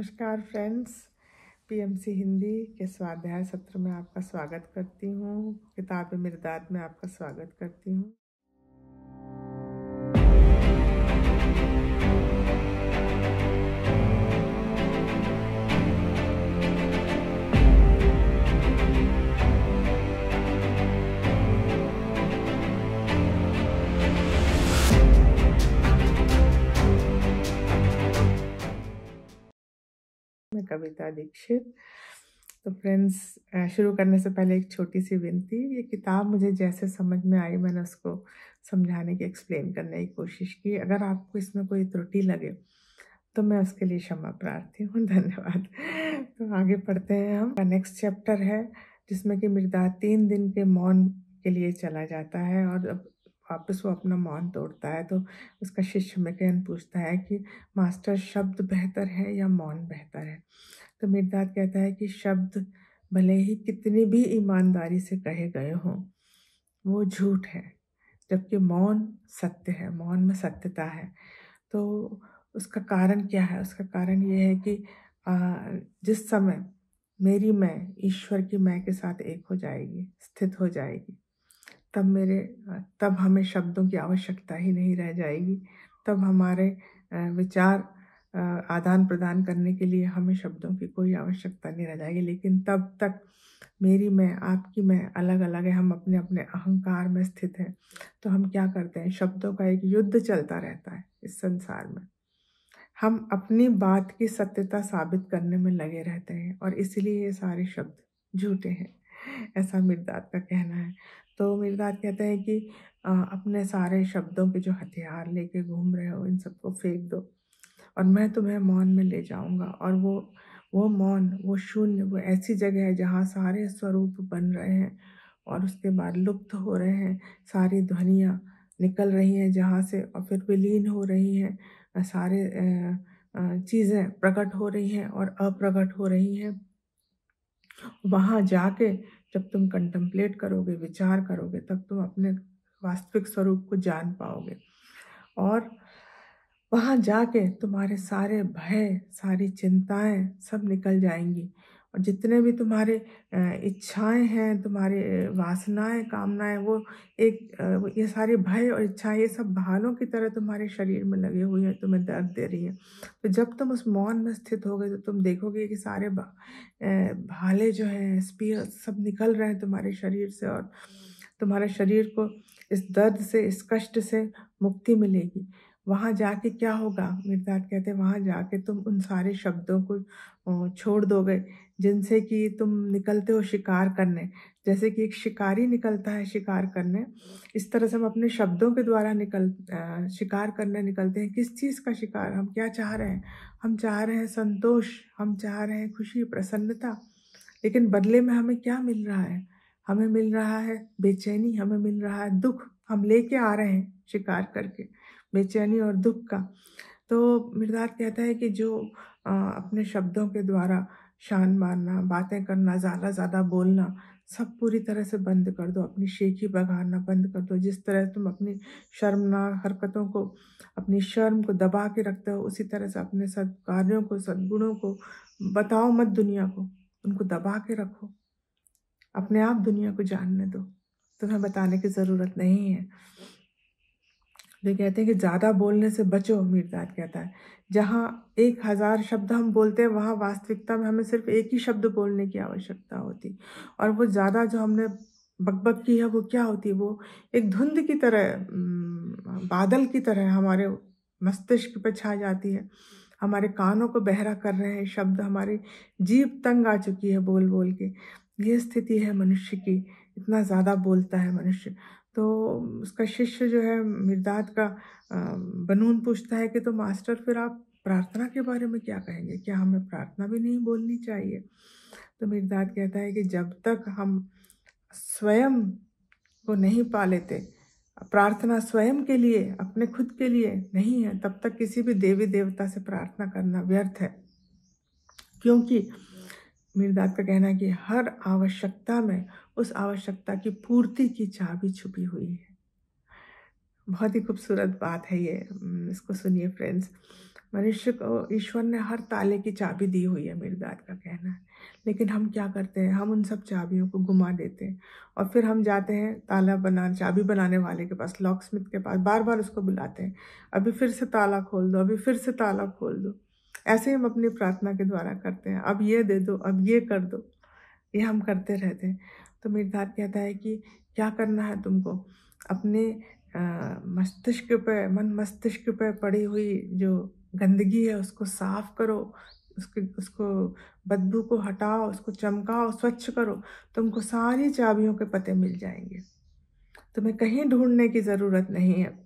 नमस्कार friends PMC Hindi के स्वाध्याय सत्र में आपका स्वागत करती हूँ किताब मिर्दाद में आपका स्वागत करती हूँ कविता दीक्षित तो फ्रेंड्स शुरू करने से पहले एक छोटी सी विनती ये किताब मुझे जैसे समझ में आई मैंने उसको समझाने की एक्सप्लेन करने की कोशिश की अगर आपको इसमें कोई त्रुटि लगे तो मैं उसके लिए क्षमा प्रार्थी हूँ धन्यवाद तो आगे पढ़ते हैं हम नेक्स्ट चैप्टर है जिसमें कि मिर्दा तीन दिन के मौन के लिए चला जाता है और अब वापस वो अपना मौन तोड़ता है तो उसका शिष्य कहन पूछता है कि मास्टर शब्द बेहतर है या मौन बेहतर है तो मिर्दाद कहता है कि शब्द भले ही कितनी भी ईमानदारी से कहे गए हों वो झूठ है जबकि मौन सत्य है मौन में सत्यता है तो उसका कारण क्या है उसका कारण ये है कि जिस समय मेरी मैं ईश्वर की मैं के साथ एक हो जाएगी स्थित हो जाएगी तब मेरे तब हमें शब्दों की आवश्यकता ही नहीं रह जाएगी तब हमारे विचार आदान प्रदान करने के लिए हमें शब्दों की कोई आवश्यकता नहीं रह जाएगी लेकिन तब तक मेरी मैं आपकी मैं अलग अलग है हम अपने अपने अहंकार में स्थित हैं तो हम क्या करते हैं शब्दों का एक युद्ध चलता रहता है इस संसार में हम अपनी बात की सत्यता साबित करने में लगे रहते हैं और इसलिए ये सारे शब्द झूठे हैं ऐसा मिर्दाद का कहना है तो मिर्दाद कहते हैं कि अपने सारे शब्दों के जो हथियार लेके घूम रहे हो इन सबको फेंक दो और मैं तुम्हें मौन में ले जाऊंगा और वो वो मौन वो शून्य वो ऐसी जगह है जहाँ सारे स्वरूप बन रहे हैं और उसके बाद लुप्त हो रहे हैं सारी ध्वनियाँ निकल रही हैं जहाँ से और फिर विलीन हो रही हैं सारे चीज़ें प्रकट हो रही हैं और अप्रकट हो रही हैं वहाँ जाके जब तुम कंटम्पलेट करोगे विचार करोगे तब तुम अपने वास्तविक स्वरूप को जान पाओगे और वहाँ जाके तुम्हारे सारे भय सारी चिंताएं सब निकल जाएंगी और जितने भी तुम्हारे इच्छाएं हैं तुम्हारे वासनाएं कामनाएं वो एक ये सारे भय और इच्छाएं ये सब भालों की तरह तुम्हारे शरीर में लगे हुए हैं तुम्हें दर्द दे रही है तो जब तुम उस मौन में स्थित हो गए तो तुम देखोगे कि सारे भाले जो हैं स्पीय सब निकल रहे हैं तुम्हारे शरीर से और तुम्हारे शरीर को इस दर्द से इस कष्ट से मुक्ति मिलेगी वहाँ जाके क्या होगा मिर्दात कहते हैं वहाँ जाके तुम उन सारे शब्दों को छोड़ दोगे जिनसे कि तुम निकलते हो शिकार करने जैसे कि एक शिकारी निकलता है शिकार करने इस तरह से हम अपने शब्दों के द्वारा निकल शिकार करने निकलते हैं किस चीज़ का शिकार हम क्या चाह रहे हैं हम चाह रहे हैं संतोष हम चाह रहे हैं खुशी प्रसन्नता लेकिन बदले में हमें क्या मिल रहा है हमें मिल रहा है बेचैनी हमें मिल रहा है दुख हम लेके आ रहे हैं शिकार करके बेचैनी और दुख का तो मिर्दार कहता है कि जो आ, अपने शब्दों के द्वारा शान मारना बातें करना ज़्यादा ज़्यादा बोलना सब पूरी तरह से बंद कर दो अपनी शेखी बघारना बंद कर दो जिस तरह तुम अपनी शर्मनाक हरकतों को अपनी शर्म को दबा के रखते हो उसी तरह से अपने सद्कार्यों को सद्गुणों को बताओ मत दुनिया को उनको दबा के रखो अपने आप दुनिया को जानने दो तुम्हें बताने की ज़रूरत नहीं है वे कहते हैं कि ज़्यादा बोलने से बचो मीरदाद कहता है जहाँ एक हज़ार शब्द हम बोलते हैं वहाँ वास्तविकता में हमें सिर्फ एक ही शब्द बोलने की आवश्यकता होती और वो ज़्यादा जो हमने बकबक की है वो क्या होती वो एक धुंध की तरह बादल की तरह हमारे मस्तिष्क पर छा जाती है हमारे कानों को बहरा कर रहे हैं शब्द हमारी जीप तंग आ चुकी है बोल बोल के ये स्थिति है मनुष्य की इतना ज़्यादा बोलता है मनुष्य तो उसका शिष्य जो है मिर्दाद का बनून पूछता है कि तो मास्टर फिर आप प्रार्थना के बारे में क्या कहेंगे क्या हमें प्रार्थना भी नहीं बोलनी चाहिए तो मिर्दाद कहता है कि जब तक हम स्वयं को नहीं पा लेते प्रार्थना स्वयं के लिए अपने खुद के लिए नहीं है तब तक किसी भी देवी देवता से प्रार्थना करना व्यर्थ है क्योंकि मिर्दाद का कहना है कि हर आवश्यकता में उस आवश्यकता की पूर्ति की चाबी छुपी हुई है बहुत ही खूबसूरत बात है ये इसको सुनिए फ्रेंड्स मनुष्य को ईश्वर ने हर ताले की चाबी दी हुई है मिर्दाद का कहना है लेकिन हम क्या करते हैं हम उन सब चाबियों को घुमा देते हैं और फिर हम जाते हैं ताला बना चाबी बनाने वाले के पास लॉक स्मिथ के पास बार बार उसको बुलाते हैं अभी फिर से ताला खोल दो अभी फिर से ताला खोल दो ऐसे ही हम अपनी प्रार्थना के द्वारा करते हैं अब ये दे दो अब ये कर दो ये हम करते रहते हैं तो मिर्दात कहता है कि क्या करना है तुमको अपने मस्तिष्क पर मन मस्तिष्क पर पड़ी हुई जो गंदगी है उसको साफ करो उसके उसको बदबू को हटाओ उसको चमकाओ स्वच्छ करो तुमको सारी चाबियों के पते मिल जाएंगे तुम्हें कहीं ढूंढने की ज़रूरत नहीं है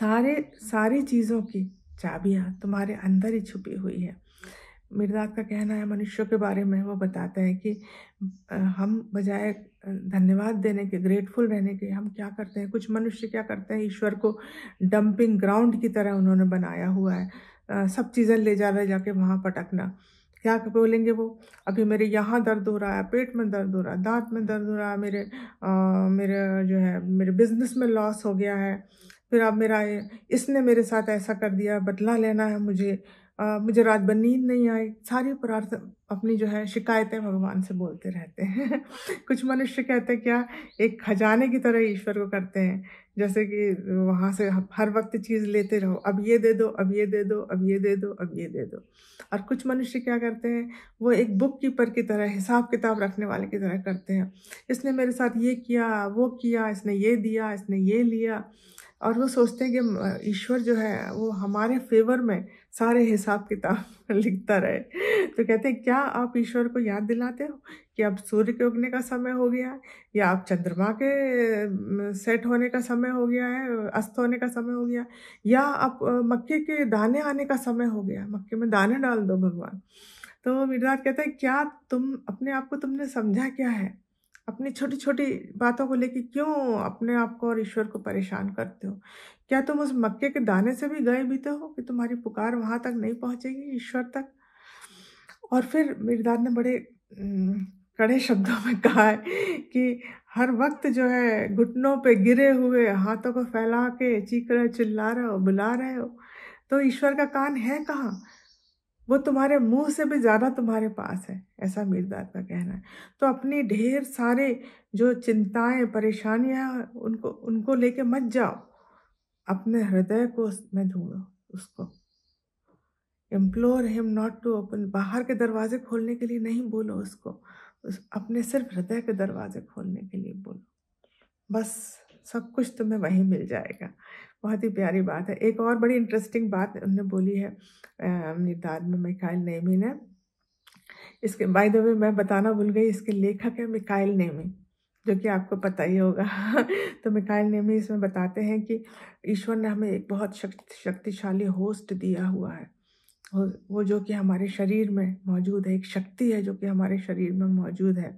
सारे सारी चीज़ों की चाबियाँ तुम्हारे अंदर ही छुपी हुई है मिर्दाद का कहना है मनुष्यों के बारे में वो बताते हैं कि हम बजाय धन्यवाद देने के ग्रेटफुल रहने के हम क्या करते हैं कुछ मनुष्य क्या करते हैं ईश्वर को डंपिंग ग्राउंड की तरह उन्होंने बनाया हुआ है सब चीज़ें ले जा रहे जाके वहाँ पटकना क्या बोलेंगे वो अभी मेरे यहाँ दर्द हो रहा है पेट में दर्द हो रहा है दांत में दर्द हो रहा है मेरे आ, मेरे जो है मेरे बिजनेस में लॉस हो गया है फिर अब मेरा इसने मेरे साथ ऐसा कर दिया बदला लेना है मुझे मुझे रात भर नींद नहीं आई सारी प्रार्थना अपनी जो है शिकायतें भगवान से बोलते रहते हैं कुछ मनुष्य कहते हैं क्या एक खजाने की तरह ईश्वर को करते हैं जैसे कि वहाँ से हर वक्त चीज़ लेते रहो अब ये दे दो अब ये दे दो अब ये दे दो अब ये दे दो और कुछ मनुष्य क्या करते हैं वो एक बुक कीपर की तरह हिसाब किताब रखने वाले की तरह करते हैं इसने मेरे साथ ये किया वो किया इसने ये दिया इसने ये लिया और वो सोचते हैं कि ईश्वर जो है वो हमारे फेवर में सारे हिसाब किताब लिखता रहे तो कहते हैं क्या आप ईश्वर को याद दिलाते हो कि अब सूर्य के उगने का समय हो गया है या आप चंद्रमा के सेट होने का समय हो गया है अस्त होने का समय हो गया या आप मक्के के दाने आने का समय हो गया मक्के में दाने डाल दो भगवान तो मीरनाथ कहते हैं क्या तुम अपने आप को तुमने समझा क्या है अपनी छोटी छोटी बातों को लेके क्यों अपने आप को और ईश्वर को परेशान करते हो क्या तुम उस मक्के के दाने से भी गए बीते हो कि तुम्हारी पुकार वहाँ तक नहीं पहुँचेगी ईश्वर तक और फिर मीरदाद ने बड़े कड़े शब्दों में कहा है कि हर वक्त जो है घुटनों पे गिरे हुए हाथों को फैला के चीख रहे चिल्ला रहे हो बुला रहे हो तो ईश्वर का कान है कहाँ वो तुम्हारे मुंह से भी ज़्यादा तुम्हारे पास है ऐसा मीरदार का कहना है तो अपनी ढेर सारे जो चिंताएं परेशानियां उनको उनको लेके मत जाओ अपने हृदय को मैं ढूंढो उसको implore him not to open बाहर के दरवाजे खोलने के लिए नहीं बोलो उसको उस, अपने सिर्फ हृदय के दरवाजे खोलने के लिए बोलो बस सब कुछ तुम्हें वहीं मिल जाएगा बहुत ही प्यारी बात है एक और बड़ी इंटरेस्टिंग बात उन्होंने बोली है निदाद में मिकाइल नेमी ने इसके बाय द वे मैं बताना भूल गई इसके लेखक है मिकाइल नेमी जो कि आपको पता ही होगा तो मिकाइल नेमी इसमें बताते हैं कि ईश्वर ने हमें एक बहुत शक्तिशाली होस्ट दिया हुआ है वो वो जो कि हमारे शरीर में मौजूद है एक शक्ति है जो कि हमारे शरीर में मौजूद है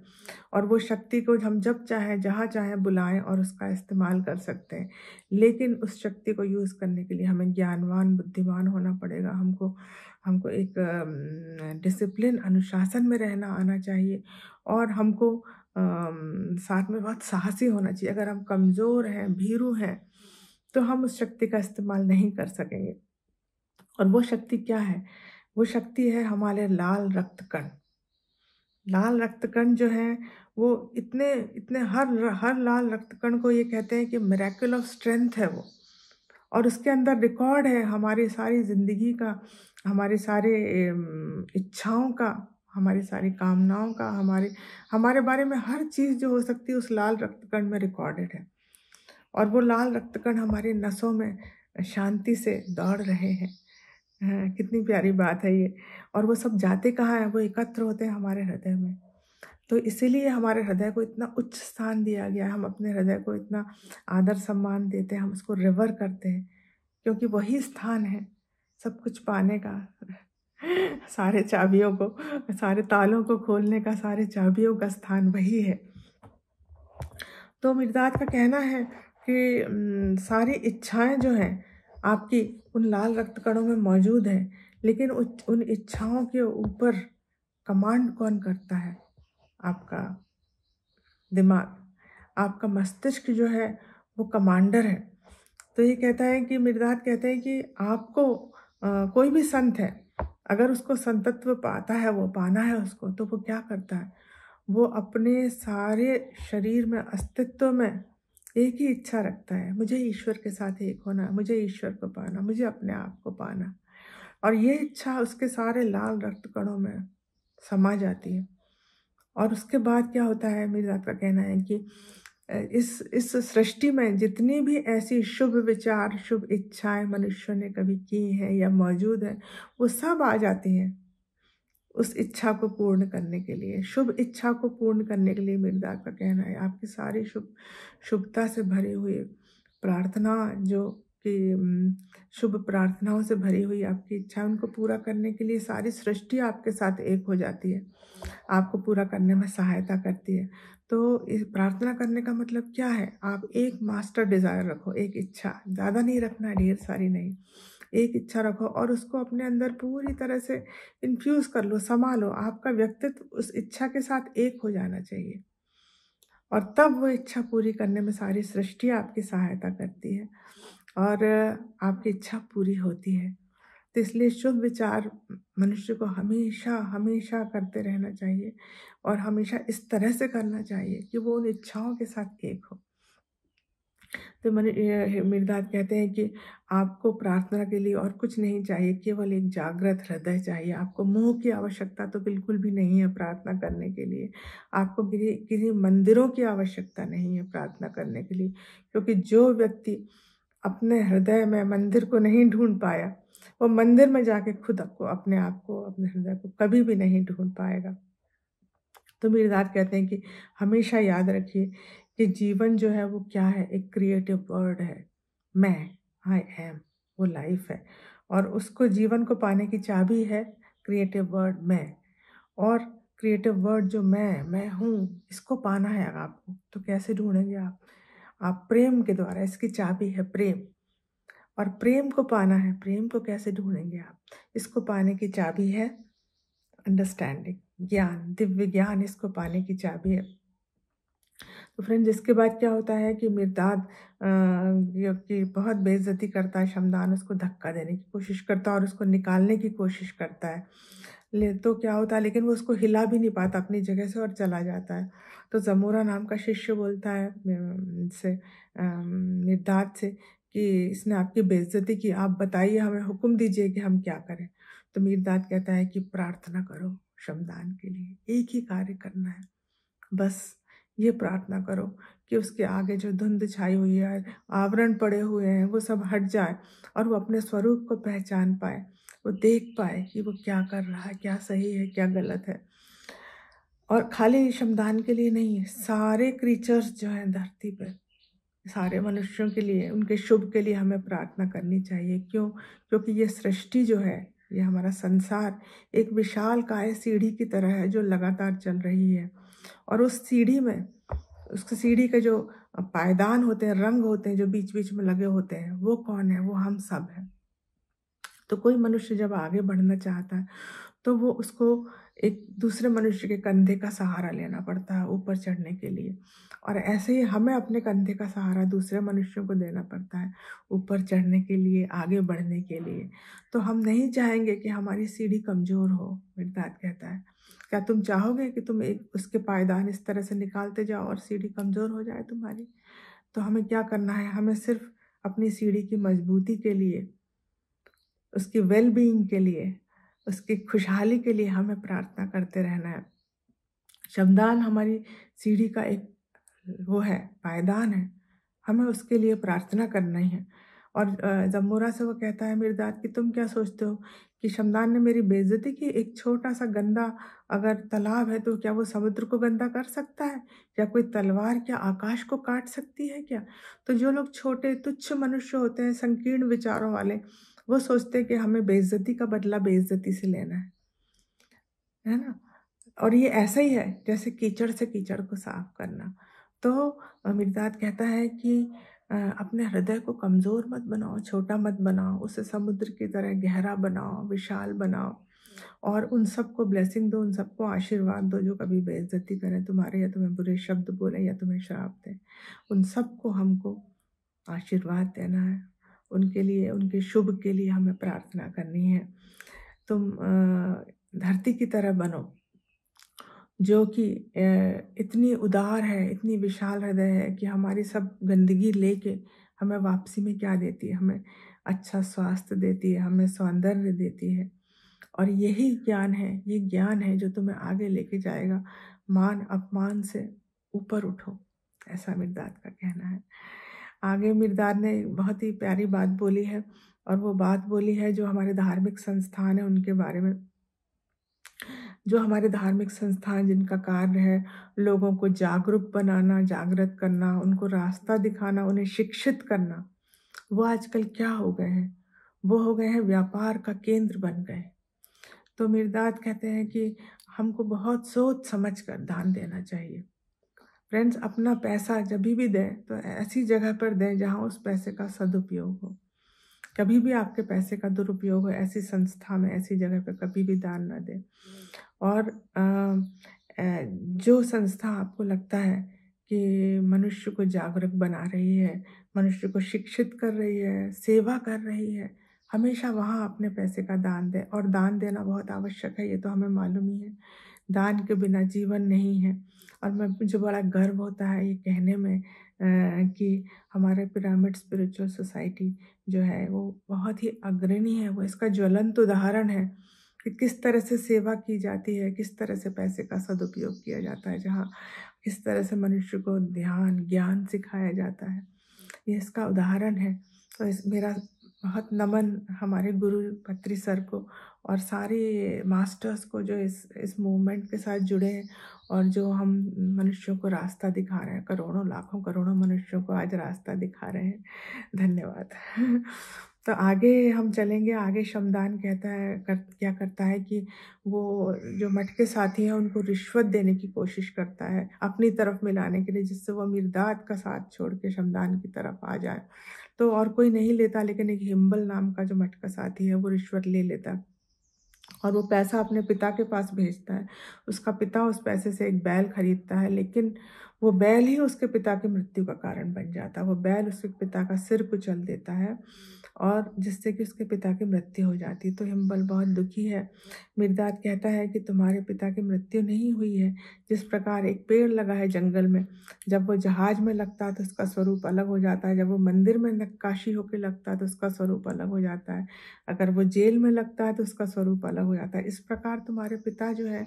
और वो शक्ति को हम जब चाहें जहाँ चाहें बुलाएं और उसका इस्तेमाल कर सकते हैं लेकिन उस शक्ति को यूज़ करने के लिए हमें ज्ञानवान बुद्धिमान होना पड़ेगा हमको हमको एक डिसिप्लिन अनुशासन में रहना आना चाहिए और हमको साथ में बहुत साहसी होना चाहिए अगर हम कमज़ोर हैं भीरू हैं तो हम उस शक्ति का इस्तेमाल नहीं कर सकेंगे और वो शक्ति क्या है वो शक्ति है हमारे लाल रक्त कण लाल रक्त कण जो है वो इतने इतने हर हर लाल रक्त कण को ये कहते हैं कि मेरेकल ऑफ स्ट्रेंथ है वो और उसके अंदर रिकॉर्ड है हमारी सारी ज़िंदगी का हमारे सारे इच्छाओं का हमारी सारी कामनाओं का हमारे हमारे बारे में हर चीज़ जो हो सकती है उस लाल रक्त कण में रिकॉर्डेड है और वो लाल रक्त कण हमारे नसों में शांति से दौड़ रहे हैं कितनी प्यारी बात है ये और वो सब जाते कहाँ हैं वो एकत्र होते हैं हमारे हृदय में तो इसीलिए हमारे हृदय को इतना उच्च स्थान दिया गया हम अपने हृदय को इतना आदर सम्मान देते हैं हम उसको रिवर करते हैं क्योंकि वही स्थान है सब कुछ पाने का सारे चाबियों को सारे तालों को खोलने का सारे चाबियों का स्थान वही है तो मिर्दाद का कहना है कि सारी इच्छाएं जो हैं आपकी उन लाल रक्त कणों में मौजूद है लेकिन उन इच्छाओं के ऊपर कमांड कौन करता है आपका दिमाग आपका मस्तिष्क जो है वो कमांडर है तो ये कहता है कि मिर्दाद कहते हैं कि आपको आ, कोई भी संत है अगर उसको संतत्व पाता है वो पाना है उसको तो वो क्या करता है वो अपने सारे शरीर में अस्तित्व में एक ही इच्छा रखता है मुझे ईश्वर के साथ एक होना मुझे ईश्वर को पाना मुझे अपने आप को पाना और ये इच्छा उसके सारे लाल रक्त कणों में समा जाती है और उसके बाद क्या होता है मेरी का कहना है कि इस इस सृष्टि में जितनी भी ऐसी शुभ विचार शुभ इच्छाएं मनुष्यों ने कभी की हैं या मौजूद हैं वो सब आ जाती हैं उस इच्छा को पूर्ण करने के लिए शुभ इच्छा को पूर्ण करने के लिए मिर्दा का कहना है आपकी सारी शुभ शुभता से भरी हुई प्रार्थना जो कि शुभ प्रार्थनाओं से भरी हुई आपकी इच्छा उनको पूरा करने के लिए सारी सृष्टि आपके साथ एक हो जाती है आपको पूरा करने में सहायता करती है तो इस प्रार्थना करने का मतलब क्या है आप एक मास्टर डिज़ायर रखो एक इच्छा ज़्यादा नहीं रखना ढेर सारी नहीं एक इच्छा रखो और उसको अपने अंदर पूरी तरह से इन्फ्यूज़ कर लो संभालो आपका व्यक्तित्व उस इच्छा के साथ एक हो जाना चाहिए और तब वो इच्छा पूरी करने में सारी सृष्टि आपकी सहायता करती है और आपकी इच्छा पूरी होती है तो इसलिए शुभ विचार मनुष्य को हमेशा हमेशा करते रहना चाहिए और हमेशा इस तरह से करना चाहिए कि वो उन इच्छाओं के साथ एक हो तो मन मीरदाद कहते हैं कि आपको प्रार्थना के लिए और कुछ नहीं चाहिए केवल एक जागृत हृदय चाहिए आपको मुंह की आवश्यकता तो बिल्कुल भी नहीं है प्रार्थना करने के लिए आपको किसी किसी मंदिरों की आवश्यकता नहीं है प्रार्थना करने के लिए क्योंकि जो व्यक्ति अपने हृदय में मंदिर को नहीं ढूंढ पाया वो मंदिर में जाके खुद आपको अपने आप को अपने हृदय को कभी भी नहीं ढूंढ पाएगा तो मीरदाद कहते हैं कि हमेशा याद रखिए कि जीवन जो है वो क्या है एक क्रिएटिव वर्ड है मैं आई एम वो लाइफ है और उसको जीवन को पाने की चाबी है क्रिएटिव वर्ड मैं और क्रिएटिव वर्ड जो मैं मैं हूँ इसको पाना है आपको तो कैसे ढूंढेंगे आप आप प्रेम के द्वारा इसकी चाबी है प्रेम और प्रेम को पाना है प्रेम को कैसे ढूंढेंगे आप इसको पाने की चाबी है अंडरस्टैंडिंग ज्ञान दिव्य ज्ञान इसको पाने की चाबी है तो फ्रेंड्स इसके बाद क्या होता है कि मिर्दाद की बहुत बेइज्जती करता है शमदान उसको धक्का देने की कोशिश करता है और उसको निकालने की कोशिश करता है ले तो क्या होता है लेकिन वो उसको हिला भी नहीं पाता अपनी जगह से और चला जाता है तो जमूरा नाम का शिष्य बोलता है से निर्दात से कि इसने आपकी बेइज्जती की आप बताइए हमें हुक्म दीजिए कि हम क्या करें तो मीरदाद कहता है कि प्रार्थना करो शमदान के लिए एक ही कार्य करना है बस ये प्रार्थना करो कि उसके आगे जो धुंध छाई हुई है आवरण पड़े हुए हैं वो सब हट जाए और वो अपने स्वरूप को पहचान पाए वो देख पाए कि वो क्या कर रहा है क्या सही है क्या गलत है और खाली शमदान के लिए नहीं सारे क्रीचर्स जो हैं धरती पर सारे मनुष्यों के लिए उनके शुभ के लिए हमें प्रार्थना करनी चाहिए क्यों क्योंकि ये सृष्टि जो है ये हमारा संसार एक विशाल काय सीढ़ी की तरह है जो लगातार चल रही है और उस सीढ़ी में उस सीढ़ी के जो पायदान होते हैं रंग होते हैं जो बीच बीच में लगे होते हैं वो कौन है वो हम सब हैं तो कोई मनुष्य जब आगे बढ़ना चाहता है तो वो उसको एक दूसरे मनुष्य के कंधे का सहारा लेना पड़ता है ऊपर चढ़ने के लिए और ऐसे ही हमें अपने कंधे का सहारा दूसरे मनुष्यों को देना पड़ता है ऊपर चढ़ने के लिए आगे बढ़ने के लिए तो हम नहीं चाहेंगे कि हमारी सीढ़ी कमज़ोर हो मिर्दाद कहता है क्या तुम चाहोगे कि तुम एक उसके पायदान इस तरह से निकालते जाओ और सीढ़ी कमज़ोर हो जाए तुम्हारी तो हमें क्या करना है हमें सिर्फ अपनी सीढ़ी की मजबूती के लिए उसकी वेल के लिए उसकी खुशहाली के लिए हमें प्रार्थना करते रहना है शब्दान हमारी सीढ़ी का एक वो है पायदान है हमें उसके लिए प्रार्थना करना ही है और जमूरा से वो कहता है मिर्दाद कि तुम क्या सोचते हो कि शमदान ने मेरी बेइज्जती की एक छोटा सा गंदा अगर तालाब है तो क्या वो समुद्र को गंदा कर सकता है या कोई तलवार क्या आकाश को काट सकती है क्या तो जो लोग छोटे तुच्छ मनुष्य होते हैं संकीर्ण विचारों वाले वो सोचते हैं कि हमें बेइज्जती का बदला बेइज्जती से लेना है है ना और ये ऐसा ही है जैसे कीचड़ से कीचड़ को साफ करना तो मिर्दाद कहता है कि अपने हृदय को कमज़ोर मत बनाओ छोटा मत बनाओ उसे समुद्र की तरह गहरा बनाओ विशाल बनाओ और उन सबको ब्लेसिंग दो उन सबको आशीर्वाद दो जो कभी बेइज्जती करें तुम्हारे या तुम्हें बुरे शब्द बोले या तुम्हें शराब दें उन सबको हमको आशीर्वाद देना है उनके लिए उनके शुभ के लिए हमें प्रार्थना करनी है तुम धरती की तरह बनो जो कि इतनी उदार है इतनी विशाल हृदय है कि हमारी सब गंदगी लेके हमें वापसी में क्या देती है हमें अच्छा स्वास्थ्य देती है हमें सौंदर्य देती है और यही ज्ञान है ये ज्ञान है जो तुम्हें आगे लेके जाएगा मान अपमान से ऊपर उठो ऐसा मिर्दाद का कहना है आगे मिर्दार ने बहुत ही प्यारी बात बोली है और वो बात बोली है जो हमारे धार्मिक संस्थान है उनके बारे में जो हमारे धार्मिक संस्थान जिनका कार्य है लोगों को जागरूक बनाना जागृत करना उनको रास्ता दिखाना उन्हें शिक्षित करना वो आजकल क्या हो गए हैं वो हो गए हैं व्यापार का केंद्र बन गए तो मिर्दात कहते हैं कि हमको बहुत सोच समझ कर ध्यान देना चाहिए फ्रेंड्स अपना पैसा जब भी दें तो ऐसी जगह पर दें जहाँ उस पैसे का सदुपयोग हो कभी भी आपके पैसे का दुरुपयोग हो ऐसी संस्था में ऐसी जगह पर कभी भी दान ना दें और जो संस्था आपको लगता है कि मनुष्य को जागरूक बना रही है मनुष्य को शिक्षित कर रही है सेवा कर रही है हमेशा वहाँ अपने पैसे का दान दें और दान देना बहुत आवश्यक है ये तो हमें मालूम ही है दान के बिना जीवन नहीं है और मैं मुझे बड़ा गर्व होता है ये कहने में कि हमारे पिरामिड स्पिरिचुअल सोसाइटी जो है वो बहुत ही अग्रणी है वो इसका ज्वलंत उदाहरण है कि किस तरह से सेवा की जाती है किस तरह से पैसे का सदुपयोग किया जाता है जहाँ किस तरह से मनुष्य को ध्यान ज्ञान सिखाया जाता है ये इसका उदाहरण है तो इस मेरा बहुत नमन हमारे गुरु पत्री सर को और सारे मास्टर्स को जो इस इस मूवमेंट के साथ जुड़े हैं और जो हम मनुष्यों को रास्ता दिखा रहे हैं करोड़ों लाखों करोड़ों मनुष्यों को आज रास्ता दिखा रहे हैं धन्यवाद तो आगे हम चलेंगे आगे शमदान कहता है कर, क्या करता है कि वो जो मटके साथी हैं उनको रिश्वत देने की कोशिश करता है अपनी तरफ मिलाने के लिए जिससे वो मिर्दात का साथ छोड़ के शमदान की तरफ आ जाए तो और कोई नहीं लेता लेकिन एक हिम्बल नाम का जो मटका साथी है वो रिश्वत ले लेता है और वो पैसा अपने पिता के पास भेजता है उसका पिता उस पैसे से एक बैल खरीदता है लेकिन वो बैल ही उसके पिता की मृत्यु का कारण बन जाता है वो बैल उसके पिता का सिर कुचल देता है और जिससे कि उसके पिता की मृत्यु हो जाती तो हिम्बल बहुत दुखी है मिर्दाद कहता है कि तुम्हारे पिता की मृत्यु नहीं हुई है जिस प्रकार एक पेड़ लगा है जंगल में जब वो जहाज में लगता है तो उसका स्वरूप अलग हो जाता है जब वो मंदिर में नक्काशी होकर लगता है तो उसका स्वरूप अलग हो जाता है अगर वो जेल में लगता है तो उसका स्वरूप अलग हो जाता है इस प्रकार तुम्हारे पिता जो है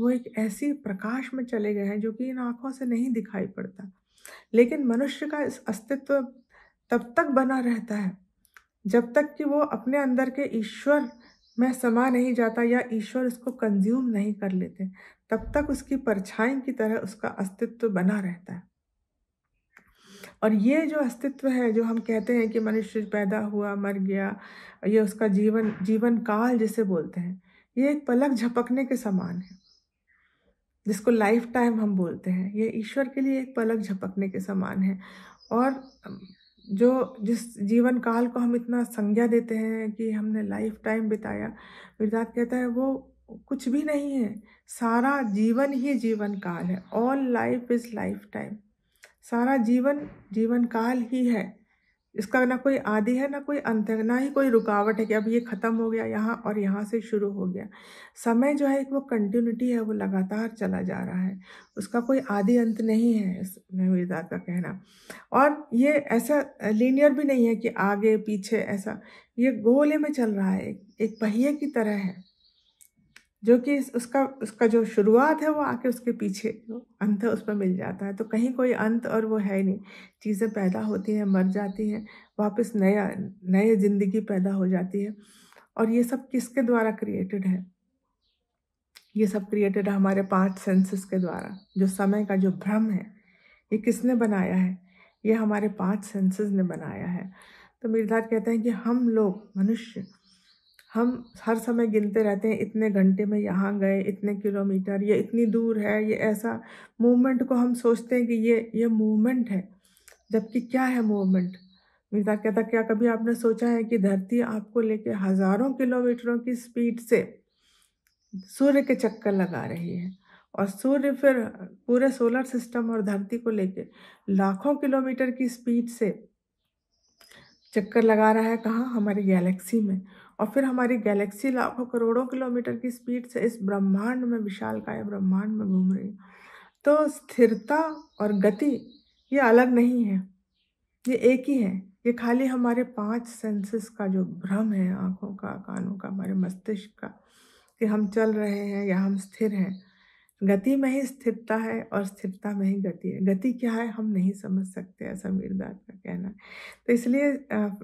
वो एक ऐसी प्रकाश में चले गए हैं जो कि इन आँखों से नहीं दिखाई पड़ता लेकिन मनुष्य का इस अस्तित्व तब तक बना रहता है जब तक कि वो अपने अंदर के ईश्वर में समा नहीं जाता या ईश्वर उसको कंज्यूम नहीं कर लेते तब तक उसकी परछाई की तरह उसका अस्तित्व बना रहता है और ये जो अस्तित्व है जो हम कहते हैं कि मनुष्य पैदा हुआ मर गया ये उसका जीवन जीवन काल जिसे बोलते हैं ये एक पलक झपकने के समान है जिसको लाइफ टाइम हम बोलते हैं ये ईश्वर के लिए एक पलक झपकने के समान है और जो जिस जीवन काल को हम इतना संज्ञा देते हैं कि हमने लाइफ टाइम बिताया मिर्जात कहता है वो कुछ भी नहीं है सारा जीवन ही जीवन काल है all life is life time सारा जीवन जीवन काल ही है इसका ना कोई आदि है ना कोई अंत है ना ही कोई रुकावट है कि अब ये ख़त्म हो गया यहाँ और यहाँ से शुरू हो गया समय जो है एक वो कंटिन्यूटी है वो लगातार चला जा रहा है उसका कोई आदि अंत नहीं है इस वेदात का कहना और ये ऐसा लीनियर भी नहीं है कि आगे पीछे ऐसा ये गोले में चल रहा है एक पहिए की तरह है जो कि उसका उसका जो शुरुआत है वो आके उसके पीछे अंत है उस पर मिल जाता है तो कहीं कोई अंत और वो है ही नहीं चीज़ें पैदा होती हैं मर जाती हैं वापस नया नए ज़िंदगी पैदा हो जाती है और ये सब किसके द्वारा क्रिएटेड है ये सब क्रिएटेड है हमारे पांच सेंसेस के द्वारा जो समय का जो भ्रम है ये किसने बनाया है ये हमारे पांच सेंसेस ने बनाया है तो मिर्दार कहते हैं कि हम लोग मनुष्य हम हर समय गिनते रहते हैं इतने घंटे में यहाँ गए इतने किलोमीटर ये इतनी दूर है ये ऐसा मूवमेंट को हम सोचते हैं कि ये ये मूवमेंट है जबकि क्या है मूवमेंट मिर्जा कहता क्या कभी आपने सोचा है कि धरती आपको लेके हज़ारों किलोमीटरों की स्पीड से सूर्य के चक्कर लगा रही है और सूर्य फिर पूरे सोलर सिस्टम और धरती को लेके लाखों किलोमीटर की स्पीड से चक्कर लगा रहा है कहाँ हमारी गैलेक्सी में और फिर हमारी गैलेक्सी लाखों करोड़ों किलोमीटर की स्पीड से इस ब्रह्मांड में विशाल काय ब्रह्मांड में घूम रही है तो स्थिरता और गति ये अलग नहीं है ये एक ही है ये खाली हमारे पांच सेंसेस का जो भ्रम है आँखों का कानों का हमारे मस्तिष्क का कि हम चल रहे हैं या हम स्थिर हैं गति में ही स्थिरता है और स्थिरता में ही गति है गति क्या है हम नहीं समझ सकते ऐसा मीरदाद का कहना है तो इसलिए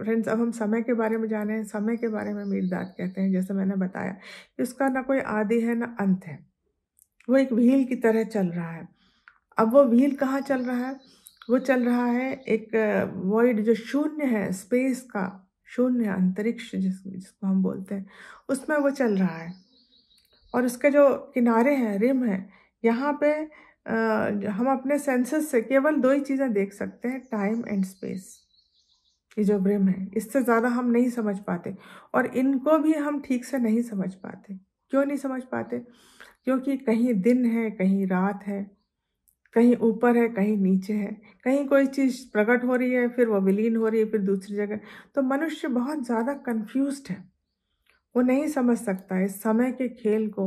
फ्रेंड्स अब हम समय के बारे में जाने समय के बारे में मीरदाद कहते हैं जैसे मैंने बताया कि उसका ना कोई आदि है ना अंत है वो एक व्हील की तरह चल रहा है अब वो व्हील कहाँ चल रहा है वो चल रहा है एक वर्ड जो शून्य है स्पेस का शून्य अंतरिक्ष जिस जिसको हम बोलते हैं उसमें वो चल रहा है और इसके जो किनारे हैं रिम है यहाँ पे आ, हम अपने सेंसेस से केवल दो ही चीज़ें देख सकते हैं टाइम एंड स्पेस ये जो ब्रिम है इससे ज़्यादा हम नहीं समझ पाते और इनको भी हम ठीक से नहीं समझ पाते क्यों नहीं समझ पाते क्योंकि कहीं दिन है कहीं रात है कहीं ऊपर है कहीं नीचे है कहीं कोई चीज़ प्रकट हो रही है फिर वो विलीन हो रही है फिर दूसरी जगह तो मनुष्य बहुत ज़्यादा कन्फ्यूज है वो नहीं समझ सकता इस समय के खेल को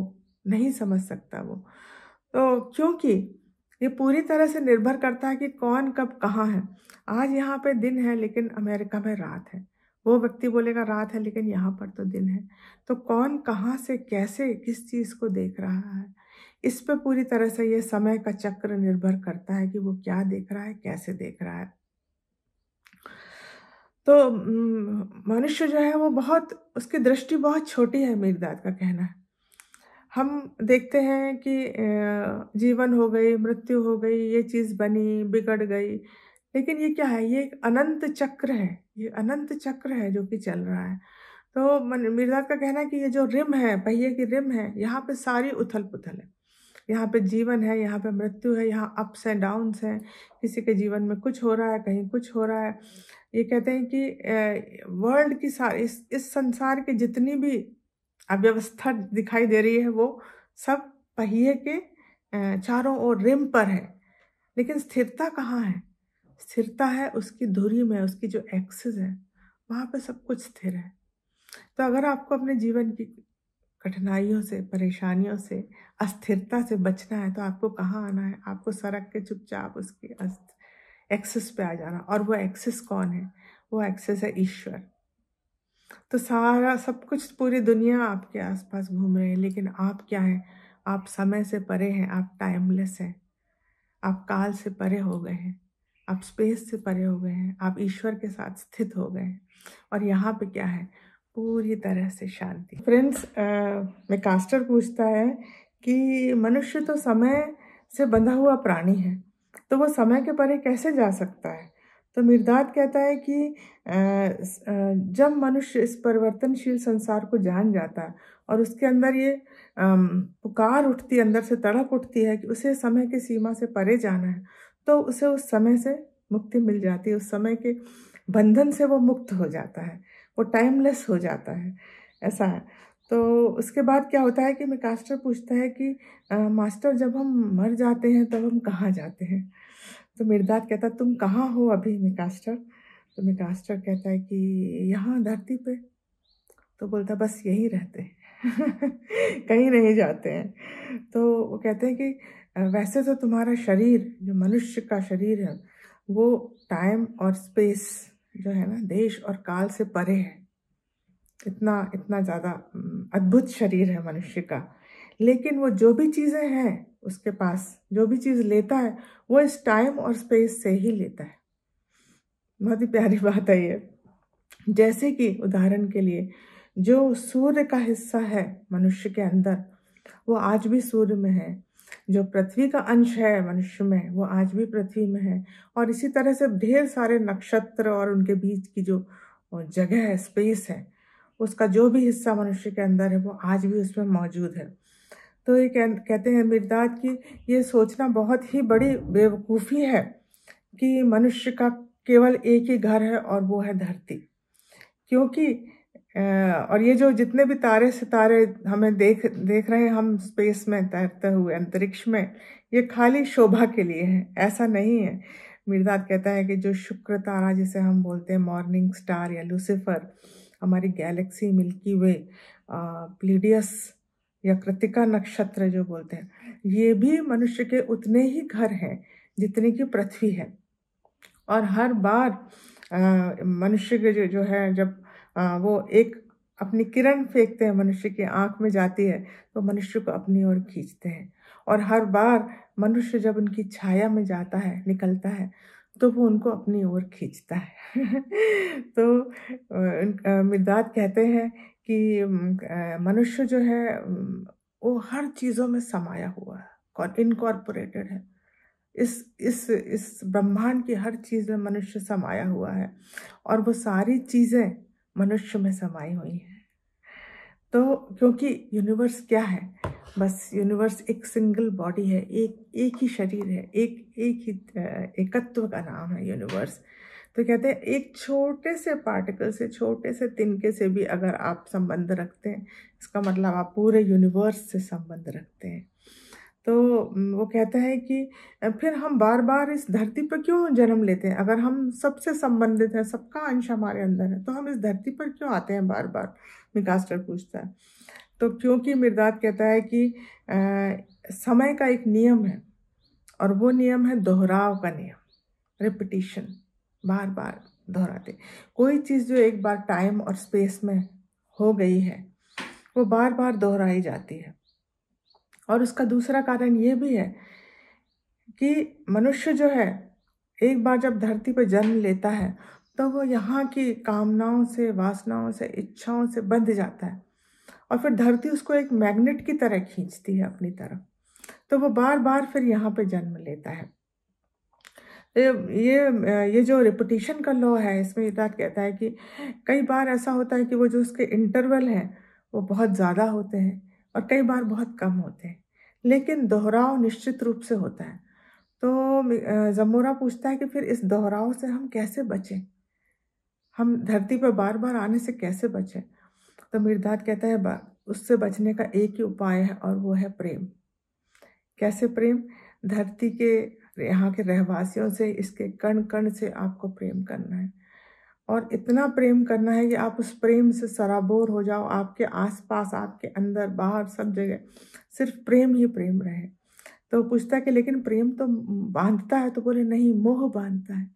नहीं समझ सकता वो तो क्योंकि ये पूरी तरह से निर्भर करता है कि कौन कब कहाँ है आज यहाँ पे दिन है लेकिन अमेरिका में रात है वो व्यक्ति बोलेगा रात है लेकिन यहाँ पर तो दिन है तो कौन कहाँ से कैसे किस चीज़ को देख रहा है इस पर पूरी तरह से ये समय का चक्र निर्भर करता है कि वो क्या देख रहा है कैसे देख रहा है तो हम्म, मनुष्य जो है वो बहुत उसकी दृष्टि बहुत छोटी है मीरदाद का कहना है हम देखते हैं कि जीवन हो गई मृत्यु हो गई ये चीज़ बनी बिगड़ गई लेकिन ये क्या है ये एक अनंत चक्र है ये अनंत चक्र है जो कि चल रहा है तो मीरदाद का कहना है कि ये जो रिम है पहिए की रिम है यहाँ पे सारी उथल पुथल है यहाँ पे जीवन है यहाँ पे मृत्यु है यहाँ अप्स एंड डाउन्स हैं किसी के जीवन में कुछ हो रहा है कहीं कुछ हो रहा है ये कहते हैं कि वर्ल्ड की सारी इस, इस संसार की जितनी भी अव्यवस्था दिखाई दे रही है वो सब पहिए के चारों ओर रिम पर है लेकिन स्थिरता कहाँ है स्थिरता है उसकी धुरी में उसकी जो एक्सेस है वहाँ पे सब कुछ स्थिर है तो अगर आपको अपने जीवन की कठिनाइयों से परेशानियों से अस्थिरता से बचना है तो आपको कहाँ आना है आपको सरक के चुपचाप उसकी अस्थिर एक्सेस पे आ जाना और वो एक्सेस कौन है वो एक्सेस है ईश्वर तो सारा सब कुछ पूरी दुनिया आपके आसपास घूम रहे हैं लेकिन आप क्या हैं आप समय से परे हैं आप टाइमलेस हैं आप काल से परे हो गए हैं आप स्पेस से परे हो गए हैं आप ईश्वर के साथ स्थित हो गए हैं और यहाँ पे क्या है पूरी तरह से शांति फ्रेंड्स मैं कास्टर पूछता है कि मनुष्य तो समय से बंधा हुआ प्राणी है तो वो समय के परे कैसे जा सकता है तो मिर्दात कहता है कि जब मनुष्य इस परिवर्तनशील संसार को जान जाता है और उसके अंदर ये पुकार उठती अंदर से तड़प उठती है कि उसे समय की सीमा से परे जाना है तो उसे उस समय से मुक्ति मिल जाती है उस समय के बंधन से वो मुक्त हो जाता है वो टाइमलेस हो जाता है ऐसा है तो उसके बाद क्या होता है कि मिकास्टर पूछता है कि आ, मास्टर जब हम मर जाते हैं तब हम कहाँ जाते हैं तो मिर्दाद कहता तुम कहाँ हो अभी मिकास्टर तो मिकास्टर कहता है कि यहाँ धरती पे तो बोलता बस यही रहते हैं कहीं नहीं जाते हैं तो वो कहते हैं कि वैसे तो तुम्हारा शरीर जो मनुष्य का शरीर है वो टाइम और स्पेस जो है ना देश और काल से परे है इतना इतना ज़्यादा अद्भुत शरीर है मनुष्य का लेकिन वो जो भी चीज़ें हैं उसके पास जो भी चीज़ लेता है वो इस टाइम और स्पेस से ही लेता है बहुत ही प्यारी बात है ये जैसे कि उदाहरण के लिए जो सूर्य का हिस्सा है मनुष्य के अंदर वो आज भी सूर्य में है जो पृथ्वी का अंश है मनुष्य में वो आज भी पृथ्वी में है और इसी तरह से ढेर सारे नक्षत्र और उनके बीच की जो जगह है स्पेस है उसका जो भी हिस्सा मनुष्य के अंदर है वो आज भी उसमें मौजूद है तो ये कहते हैं मिर्दाद की ये सोचना बहुत ही बड़ी बेवकूफ़ी है कि मनुष्य का केवल एक ही घर है और वो है धरती क्योंकि और ये जो जितने भी तारे सितारे हमें देख देख रहे हैं हम स्पेस में तैरते हुए अंतरिक्ष में ये खाली शोभा के लिए है ऐसा नहीं है मिर्दाद कहता है कि जो शुक्र तारा जिसे हम बोलते हैं मॉर्निंग स्टार या लूसीफर हमारी गैलेक्सी मिल्की वे प्लीडियस या कृतिका नक्षत्र जो बोलते हैं ये भी मनुष्य के उतने ही घर हैं जितने की पृथ्वी है और हर बार मनुष्य के जो, जो है जब आ, वो एक अपनी किरण फेंकते हैं मनुष्य की आँख में जाती है तो मनुष्य को अपनी ओर खींचते हैं और हर बार मनुष्य जब उनकी छाया में जाता है निकलता है तो वो उनको अपनी ओर खींचता है तो मिर्दाद कहते हैं कि मनुष्य जो है वो हर चीज़ों में समाया हुआ है इनकॉर्पोरेटेड है इस इस इस ब्रह्मांड की हर चीज़ में मनुष्य समाया हुआ है और वो सारी चीज़ें मनुष्य में समाई हुई हैं तो क्योंकि यूनिवर्स क्या है बस यूनिवर्स एक सिंगल बॉडी है एक एक ही शरीर है एक एक ही एकत्व का नाम है यूनिवर्स तो कहते हैं एक छोटे से पार्टिकल से छोटे से तिनके से भी अगर आप संबंध रखते हैं इसका मतलब आप पूरे यूनिवर्स से संबंध रखते हैं तो वो कहता है कि फिर हम बार बार इस धरती पर क्यों जन्म लेते हैं अगर हम सबसे संबंधित हैं सबका अंश हमारे अंदर है तो हम इस धरती पर क्यों आते हैं बार बार मिकास्टर पूछता है तो क्योंकि मिर्दात कहता है कि आ, समय का एक नियम है और वो नियम है दोहराव का नियम रिपीटिशन बार बार दोहराते कोई चीज़ जो एक बार टाइम और स्पेस में हो गई है वो बार बार दोहराई जाती है और उसका दूसरा कारण ये भी है कि मनुष्य जो है एक बार जब धरती पर जन्म लेता है तो वो यहाँ की कामनाओं से वासनाओं से इच्छाओं से बंध जाता है और फिर धरती उसको एक मैग्नेट की तरह खींचती है अपनी तरफ तो वो बार बार फिर यहाँ पर जन्म लेता है ये ये जो रिपोटेशन का लॉ है इसमें युद्धार्थ कहता है कि कई बार ऐसा होता है कि वो जो उसके इंटरवल हैं वो बहुत ज़्यादा होते हैं और कई बार बहुत कम होते हैं लेकिन दोहराव निश्चित रूप से होता है तो जमोरा पूछता है कि फिर इस दोहराव से हम कैसे बचें हम धरती पर बार बार आने से कैसे बचें तो मिर्दाद कहता है उससे बचने का एक ही उपाय है और वो है प्रेम कैसे प्रेम धरती के यहाँ के रहवासियों से इसके कण कण से आपको प्रेम करना है और इतना प्रेम करना है कि आप उस प्रेम से सराबोर हो जाओ आपके आसपास आपके अंदर बाहर सब जगह सिर्फ प्रेम ही प्रेम रहे तो पूछता है कि लेकिन प्रेम तो बांधता है तो बोले नहीं मोह बांधता है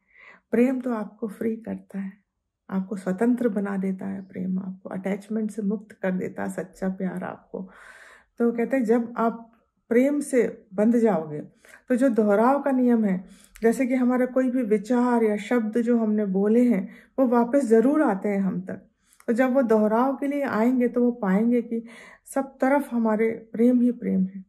प्रेम तो आपको फ्री करता है आपको स्वतंत्र बना देता है प्रेम आपको अटैचमेंट से मुक्त कर देता है सच्चा प्यार आपको तो कहते हैं जब आप प्रेम से बंध जाओगे तो जो दोहराव का नियम है जैसे कि हमारा कोई भी विचार या शब्द जो हमने बोले हैं वो वापस ज़रूर आते हैं हम तक तो जब वो दोहराव के लिए आएंगे तो वो पाएंगे कि सब तरफ हमारे प्रेम ही प्रेम है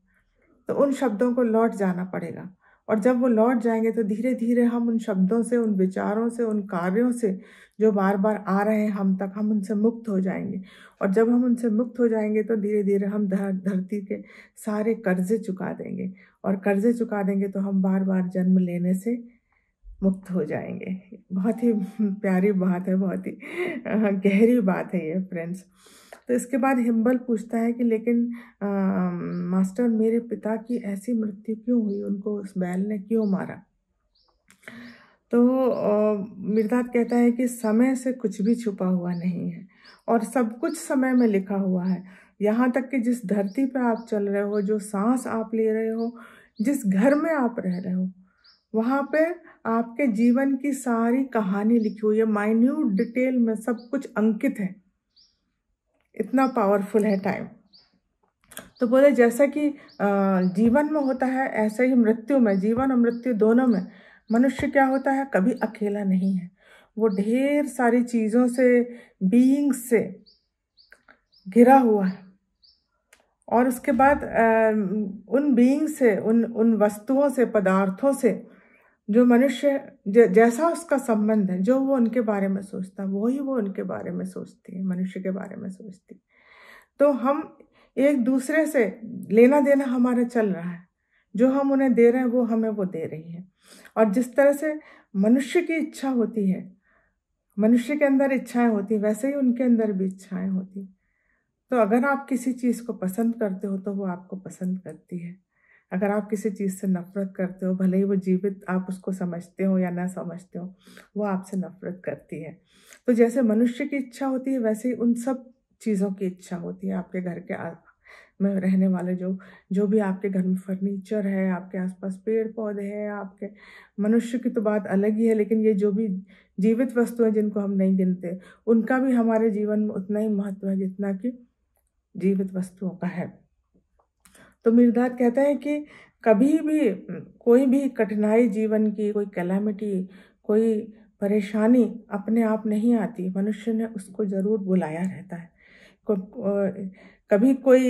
तो उन शब्दों को लौट जाना पड़ेगा और जब वो लौट जाएंगे तो धीरे धीरे हम उन शब्दों से उन विचारों से उन कार्यों से जो बार बार आ रहे हैं हम तक हम उनसे मुक्त हो जाएंगे और जब हम उनसे मुक्त हो जाएंगे तो धीरे धीरे हम धरती के सारे कर्जे चुका देंगे और कर्जे चुका देंगे तो हम बार बार जन्म लेने से मुक्त हो जाएंगे बहुत ही प्यारी बात है बहुत ही गहरी बात है ये फ्रेंड्स तो इसके बाद हिम्बल पूछता है कि लेकिन आ, मास्टर मेरे पिता की ऐसी मृत्यु क्यों हुई उनको उस बैल ने क्यों मारा तो मिर्दाद कहता है कि समय से कुछ भी छुपा हुआ नहीं है और सब कुछ समय में लिखा हुआ है यहाँ तक कि जिस धरती पर आप चल रहे हो जो सांस आप ले रहे हो जिस घर में आप रह रहे हो वहाँ पे आपके जीवन की सारी कहानी लिखी हुई है माइन्यूट डिटेल में सब कुछ अंकित है इतना पावरफुल है टाइम तो बोले जैसा कि जीवन में होता है ऐसे ही मृत्यु में जीवन और मृत्यु दोनों में मनुष्य क्या होता है कभी अकेला नहीं है वो ढेर सारी चीज़ों से बीइंग से घिरा हुआ है और उसके बाद उन बीइंग से उन उन वस्तुओं से पदार्थों से जो मनुष्य जैसा उसका संबंध है जो वो उनके बारे में सोचता है वही वो उनके बारे में सोचती है मनुष्य के बारे में सोचती तो हम एक दूसरे से लेना देना हमारा चल रहा है जो हम उन्हें दे रहे हैं वो हमें वो दे रही हैं और जिस तरह से मनुष्य की इच्छा होती है मनुष्य के अंदर इच्छाएं होती वैसे ही उनके अंदर भी इच्छाएं होती तो अगर आप किसी चीज़ को पसंद करते हो तो वो आपको पसंद करती है अगर आप किसी चीज़ से नफरत करते हो भले ही वो जीवित आप उसको समझते हो या ना समझते हो वो आपसे नफरत करती है तो जैसे मनुष्य की इच्छा होती है वैसे ही उन सब चीज़ों की इच्छा होती है आपके घर के में रहने वाले जो जो भी आपके घर में फर्नीचर है आपके आसपास पेड़ पौधे हैं आपके मनुष्य की तो बात अलग ही है लेकिन ये जो भी जीवित वस्तु हैं जिनको हम नहीं गिनते उनका भी हमारे जीवन में उतना ही महत्व है जितना कि जीवित वस्तुओं का है तो मिर्दात कहता है कि कभी भी कोई भी कठिनाई जीवन की कोई कैलामिटी कोई परेशानी अपने आप नहीं आती मनुष्य ने उसको ज़रूर बुलाया रहता है कभी कोई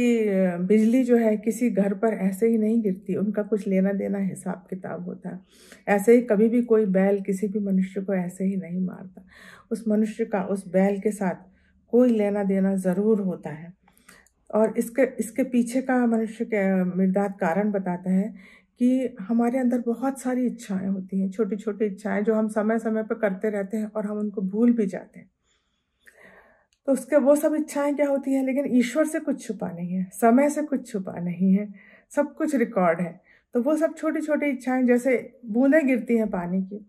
बिजली जो है किसी घर पर ऐसे ही नहीं गिरती उनका कुछ लेना देना हिसाब किताब होता ऐसे ही कभी भी कोई बैल किसी भी मनुष्य को ऐसे ही नहीं मारता उस मनुष्य का उस बैल के साथ कोई लेना देना ज़रूर होता है और इसके इसके पीछे का मनुष्य के मृदात कारण बताता है कि हमारे अंदर बहुत सारी इच्छाएं होती हैं छोटी छोटी इच्छाएं जो हम समय समय पर करते रहते हैं और हम उनको भूल भी जाते हैं तो उसके वो सब इच्छाएं क्या होती है लेकिन ईश्वर से कुछ छुपा नहीं है समय से कुछ छुपा नहीं है सब कुछ रिकॉर्ड है तो वो सब छोटी छोटी इच्छाएं जैसे बूंदें गिरती हैं पानी की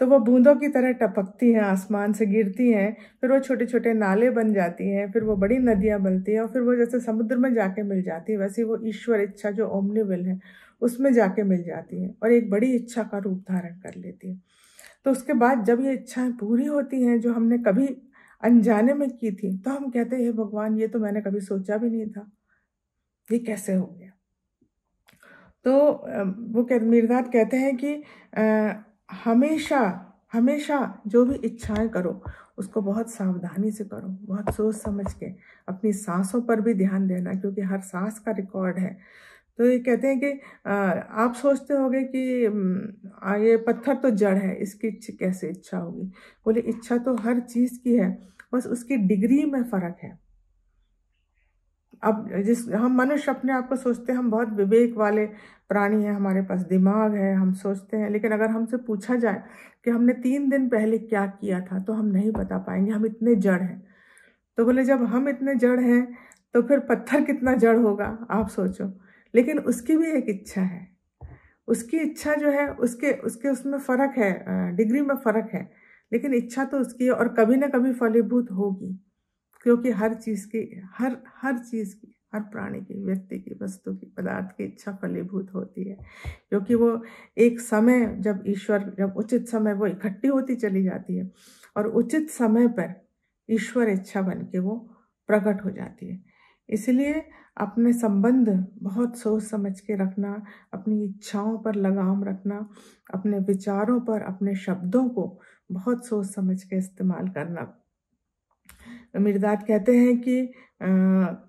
तो वो बूंदों की तरह टपकती हैं आसमान से गिरती हैं फिर वो छोटे छोटे नाले बन जाती हैं फिर वो बड़ी नदियाँ बनती हैं और फिर वो जैसे समुद्र में जाके मिल जाती है वैसे वो ईश्वर इच्छा जो ओमनिविल है उसमें जाके मिल जाती है और एक बड़ी इच्छा का रूप धारण कर लेती है तो उसके बाद जब ये इच्छाएं पूरी होती हैं जो हमने कभी अनजाने में की थी तो हम कहते हे भगवान ये तो मैंने कभी सोचा भी नहीं था ये कैसे हो गया तो वो कह मीरनाथ कहते हैं कि आ, हमेशा हमेशा जो भी इच्छाएं करो उसको बहुत सावधानी से करो बहुत सोच समझ के अपनी सांसों पर भी ध्यान देना क्योंकि हर सांस का रिकॉर्ड है तो ये कहते हैं कि आप सोचते होंगे कि ये पत्थर तो जड़ है इसकी कैसे इच्छा होगी बोले इच्छा तो हर चीज़ की है बस उसकी डिग्री में फ़र्क है अब जिस हम मनुष्य अपने आप को सोचते हैं हम बहुत विवेक वाले प्राणी हैं हमारे पास दिमाग है हम सोचते हैं लेकिन अगर हमसे पूछा जाए कि हमने तीन दिन पहले क्या किया था तो हम नहीं बता पाएंगे हम इतने जड़ हैं तो बोले जब हम इतने जड़ हैं तो फिर पत्थर कितना जड़ होगा आप सोचो लेकिन उसकी भी एक इच्छा है उसकी इच्छा जो है उसके उसके उसमें फ़र्क है डिग्री में फ़र्क है लेकिन इच्छा तो उसकी है और कभी ना कभी फलीभूत होगी क्योंकि हर चीज़ की हर हर चीज़ की हर प्राणी की व्यक्ति की वस्तु की पदार्थ की इच्छा फलीभूत होती है क्योंकि वो एक समय जब ईश्वर जब उचित समय वो इकट्ठी होती चली जाती है और उचित समय पर ईश्वर इच्छा बन के वो प्रकट हो जाती है इसलिए अपने संबंध बहुत सोच समझ के रखना अपनी इच्छाओं पर लगाम रखना अपने विचारों पर अपने शब्दों को बहुत सोच समझ के इस्तेमाल करना मिर्दात कहते हैं कि आ,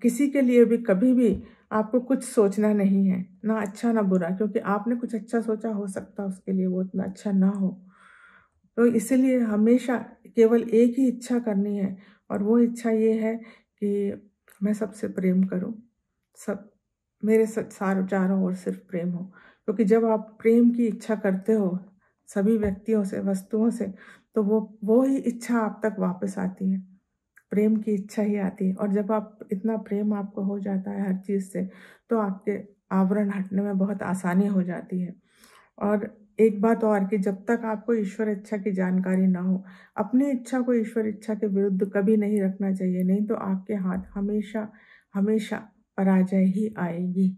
किसी के लिए भी कभी भी आपको कुछ सोचना नहीं है ना अच्छा ना बुरा क्योंकि आपने कुछ अच्छा सोचा हो सकता उसके लिए वो उतना अच्छा ना हो तो इसलिए हमेशा केवल एक ही इच्छा करनी है और वो इच्छा ये है कि मैं सबसे प्रेम करूं सब मेरे सार चारों ओर सिर्फ प्रेम हो क्योंकि जब आप प्रेम की इच्छा करते हो सभी व्यक्तियों से वस्तुओं से तो वो वो ही इच्छा आप तक वापस आती है प्रेम की इच्छा ही आती है और जब आप इतना प्रेम आपको हो जाता है हर चीज़ से तो आपके आवरण हटने में बहुत आसानी हो जाती है और एक बात और कि जब तक आपको ईश्वर इच्छा की जानकारी ना हो अपनी इच्छा को ईश्वर इच्छा के विरुद्ध कभी नहीं रखना चाहिए नहीं तो आपके हाथ हमेशा हमेशा पराजय ही आएगी